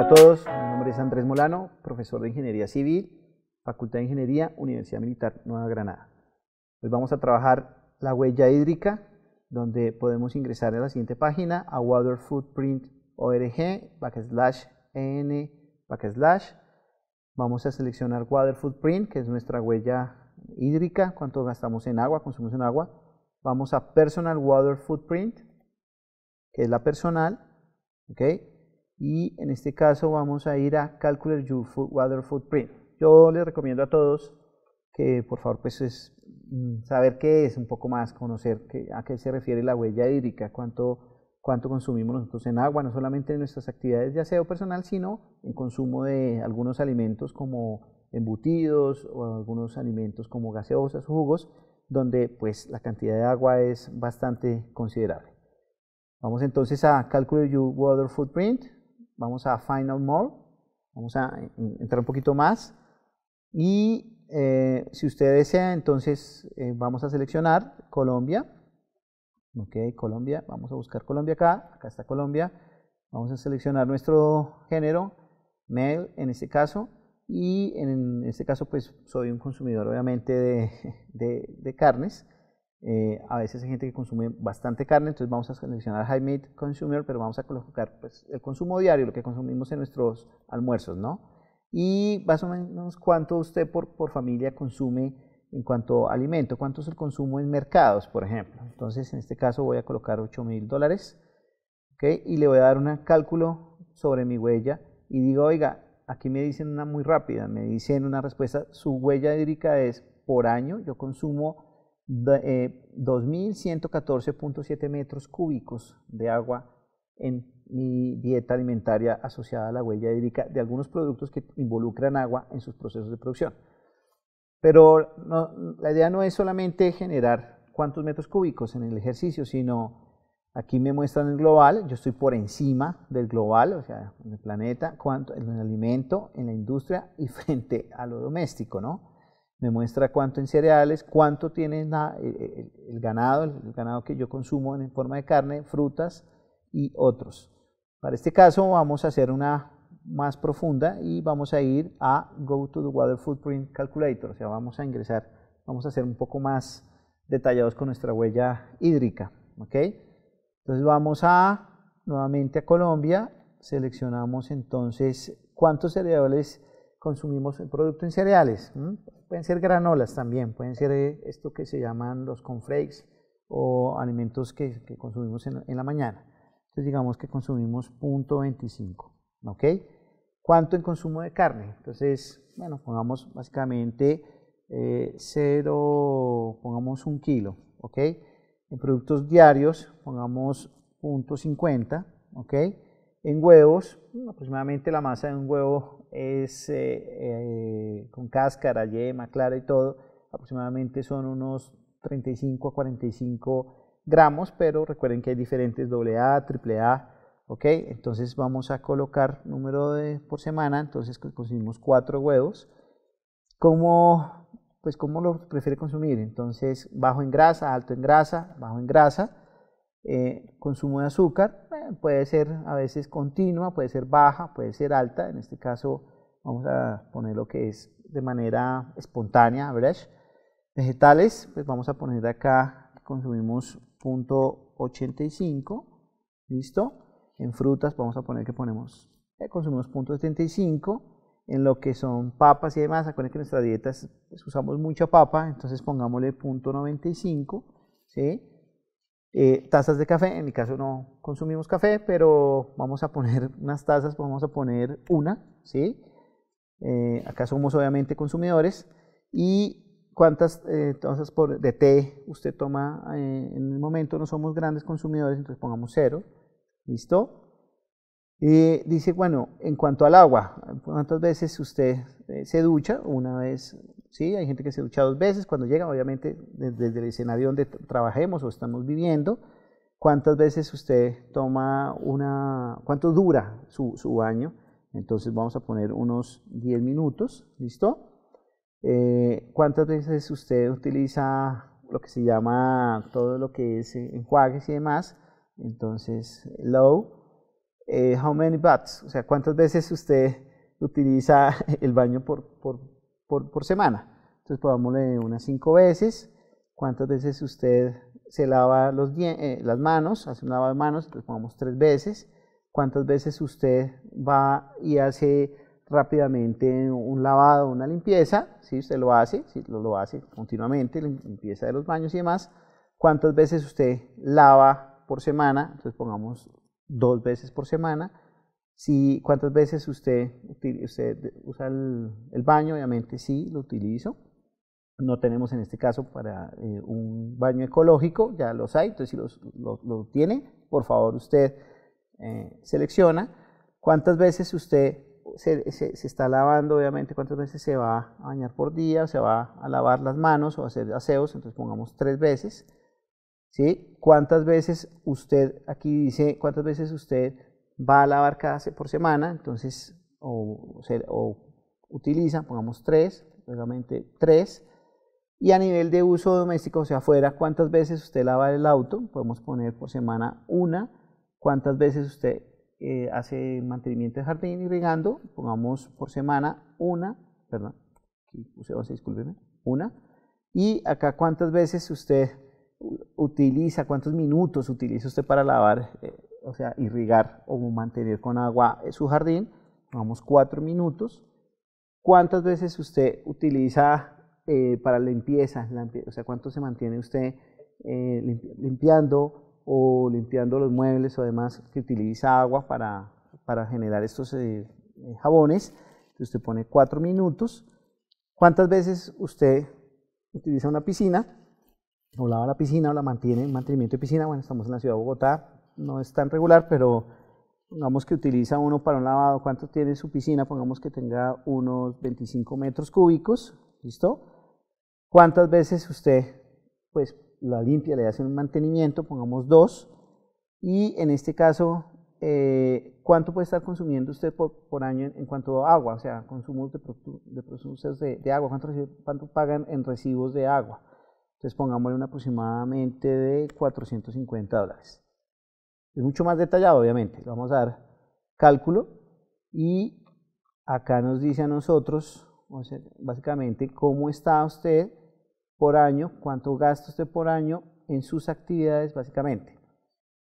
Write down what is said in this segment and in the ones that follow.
Hola a todos, mi nombre es Andrés Molano, profesor de Ingeniería Civil, Facultad de Ingeniería, Universidad Militar Nueva Granada. Hoy vamos a trabajar la huella hídrica, donde podemos ingresar a la siguiente página, a waterfootprint.org, backslash en, backslash. Vamos a seleccionar Water Footprint, que es nuestra huella hídrica, cuánto gastamos en agua, consumimos en agua. Vamos a Personal Water Footprint, que es la personal, ¿ok? y en este caso vamos a ir a Calculate Your Water Footprint. Yo les recomiendo a todos que por favor pues mm, saber qué es un poco más, conocer a qué se refiere la huella hídrica, cuánto, cuánto consumimos nosotros en agua, no solamente en nuestras actividades de aseo personal, sino en consumo de algunos alimentos como embutidos o algunos alimentos como gaseosas o jugos, donde pues la cantidad de agua es bastante considerable. Vamos entonces a Calculate Your Water Footprint, vamos a Final More, vamos a entrar un poquito más y eh, si usted desea, entonces eh, vamos a seleccionar Colombia, ok, Colombia, vamos a buscar Colombia acá, acá está Colombia, vamos a seleccionar nuestro género, mail en este caso, y en este caso pues soy un consumidor obviamente de carnes, eh, a veces hay gente que consume bastante carne, entonces vamos a seleccionar High Meat Consumer, pero vamos a colocar pues, el consumo diario, lo que consumimos en nuestros almuerzos, ¿no? Y más o menos cuánto usted por, familia consume en cuanto alimento, cuánto es el consumo en mercados, por ejemplo. Entonces, en este caso voy a colocar 8 mil dólares, Y le voy a dar un cálculo sobre mi huella y digo, oiga, aquí me dicen una muy rápida, me dicen una respuesta, su huella hídrica es por año, yo consumo 2.114.7 eh, metros cúbicos de agua en mi dieta alimentaria asociada a la huella hídrica de algunos productos que involucran agua en sus procesos de producción. Pero la idea no es solamente generar cuántos metros cúbicos en el ejercicio, sino aquí me muestran el global, yo estoy por encima del global, o sea, en el planeta, en el alimento, en la industria y frente a lo doméstico, ¿no? me muestra cuánto en cereales, cuánto tiene eh, eh, el, ganado, el, ganado que yo consumo en forma de carne, frutas y otros. Para este caso vamos a hacer una más profunda y vamos a ir a Go to the Water Footprint Calculator, o sea, vamos a ingresar, vamos a hacer un poco más detallados con nuestra huella hídrica, ¿ok? Entonces vamos a, nuevamente a Colombia, seleccionamos entonces cuántos cereales consumimos el producto en cereales. Pueden ser granolas también, pueden ser eh, esto que se llaman los conflakes o alimentos que, consumimos en, la mañana. Entonces digamos que consumimos 0.25, ¿ok? ¿Cuánto en consumo de carne? Entonces, bueno, pongamos básicamente 0, eh, pongamos un kilo, ¿ok? En productos diarios pongamos 0.50, ¿ok? En huevos, aproximadamente la masa de un huevo es eh, eh, con cáscara, yema, clara y todo, aproximadamente son unos 35 a 45 gramos, pero recuerden que hay diferentes AA, AAA, ¿ok? Entonces vamos a colocar número de, por semana, entonces pues consumimos 4 huevos. ¿Cómo, pues, ¿Cómo lo prefiere consumir? Entonces, bajo en grasa, alto en grasa, bajo en grasa eh, consumo de azúcar eh, puede ser a veces continua, puede ser baja, puede ser alta. En este caso vamos a poner lo que es de manera espontánea, Vegetales, pues vamos a poner acá que consumimos 0.85, ¿listo? En frutas vamos a poner que ponemos, eh, consumimos 0.75. En lo que son papas y demás, acuérdense que nuestra dieta es, pues, usamos mucha papa, entonces pongámosle 0.95, ¿sí? Eh, tazas de café, en mi caso no consumimos café, pero vamos a poner unas tazas, vamos a poner una, ¿sí? Eh, acá somos obviamente consumidores. ¿Y cuántas eh, tazas por, de té usted toma en el momento? No somos grandes consumidores, entonces pongamos cero, ¿listo? Y eh, dice, bueno, en cuanto al agua, ¿cuántas veces usted eh, se ducha? Una vez, sí, hay gente que se ducha dos veces cuando llega, obviamente desde, el escenario donde trabajemos o estamos viviendo. ¿Cuántas veces usted toma una, cuánto dura su, su baño? Entonces vamos a poner unos 10 minutos, ¿listo? Eh, ¿Cuántas veces usted utiliza lo que se llama todo lo que es enjuagues y demás? Entonces, low, eh, how many baths, o sea, cuántas veces usted utiliza el baño por, por, por, semana. Entonces, pongámosle unas cinco veces, cuántas veces usted se lava los eh, las manos, hace un lavado de manos, entonces pongamos tres veces, cuántas veces usted va y hace rápidamente un lavado, una limpieza, si usted lo hace, si lo, lo, hace continuamente, limpieza de los baños y demás, cuántas veces usted lava por semana, entonces pongamos dos veces por semana. Si, ¿Cuántas veces usted, usted usa el, baño? Obviamente sí, lo utilizo. No tenemos en este caso para eh, un baño ecológico, ya los hay, entonces si los, tiene, por favor usted eh, selecciona. ¿Cuántas veces usted se, se, se, está lavando, obviamente, cuántas veces se va a bañar por día, se va a lavar las manos o a hacer aseos, entonces pongamos tres veces. ¿Sí? ¿Cuántas veces usted, aquí dice, cuántas veces usted va a lavar cada por semana? Entonces, o, utiliza, pongamos tres, solamente tres. Y a nivel de uso doméstico, o sea, afuera, ¿cuántas veces usted lava el auto? Podemos poner por semana una. ¿Cuántas veces usted eh, hace mantenimiento de jardín y regando? Pongamos por semana una, perdón, aquí puse una. Y acá, ¿cuántas veces usted utiliza, cuántos minutos utiliza usted para lavar, eh, o sea, irrigar o mantener con agua eh, su jardín. Vamos cuatro minutos. ¿Cuántas veces usted utiliza eh, para limpieza, O sea, ¿cuánto se mantiene usted limpiando o limpiando los muebles o demás que utiliza agua para, generar estos jabones? usted pone cuatro minutos. ¿Cuántas veces usted utiliza una piscina? o lava la piscina o la mantiene en mantenimiento de piscina. Bueno, estamos en la ciudad de Bogotá, no es tan regular, pero pongamos que utiliza uno para un lavado. ¿Cuánto tiene su piscina? Pongamos que tenga unos 25 metros cúbicos, ¿listo? ¿Cuántas veces usted pues la limpia, le hace un mantenimiento? Pongamos dos. Y en este caso, eh, ¿cuánto puede estar consumiendo usted por, año en, cuanto a agua? O sea, consumos de, de, agua, ¿cuánto, ¿cuánto pagan en recibos de agua? Entonces pongámosle un aproximadamente de 450 dólares. Es mucho más detallado, obviamente. vamos a dar cálculo y acá nos dice a nosotros, básicamente, cómo está usted por año, cuánto gasta usted por año en sus actividades, básicamente.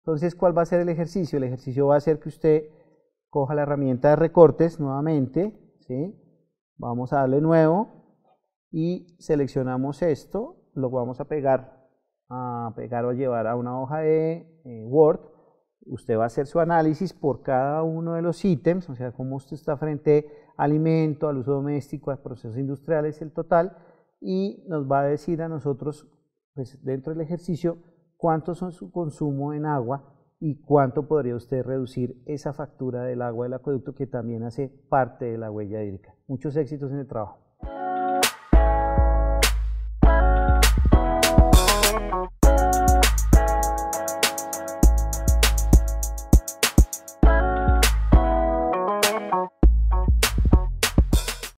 Entonces, ¿cuál va a ser el ejercicio? El ejercicio va a ser que usted coja la herramienta de recortes nuevamente, ¿sí? vamos a darle nuevo y seleccionamos esto, lo vamos a pegar, a pegar o a llevar a una hoja de eh, Word. Usted va a hacer su análisis por cada uno de los ítems, o sea, cómo usted está frente a alimento, al uso doméstico, a procesos industriales, el total, y nos va a decir a nosotros, pues, dentro del ejercicio, cuánto son su consumo en agua y cuánto podría usted reducir esa factura del agua del acueducto que también hace parte de la huella hídrica. Muchos éxitos en el trabajo.